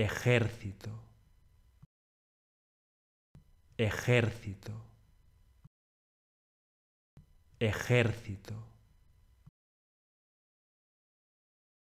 ejército, ejército, ejército.